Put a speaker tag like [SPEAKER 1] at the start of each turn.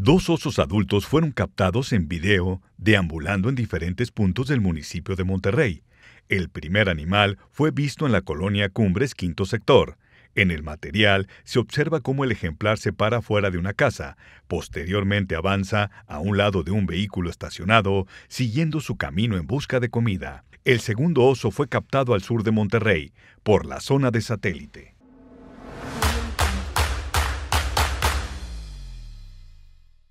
[SPEAKER 1] Dos osos adultos fueron captados en video deambulando en diferentes puntos del municipio de Monterrey. El primer animal fue visto en la colonia Cumbres Quinto Sector. En el material se observa cómo el ejemplar se para fuera de una casa, posteriormente avanza a un lado de un vehículo estacionado, siguiendo su camino en busca de comida. El segundo oso fue captado al sur de Monterrey, por la zona de satélite.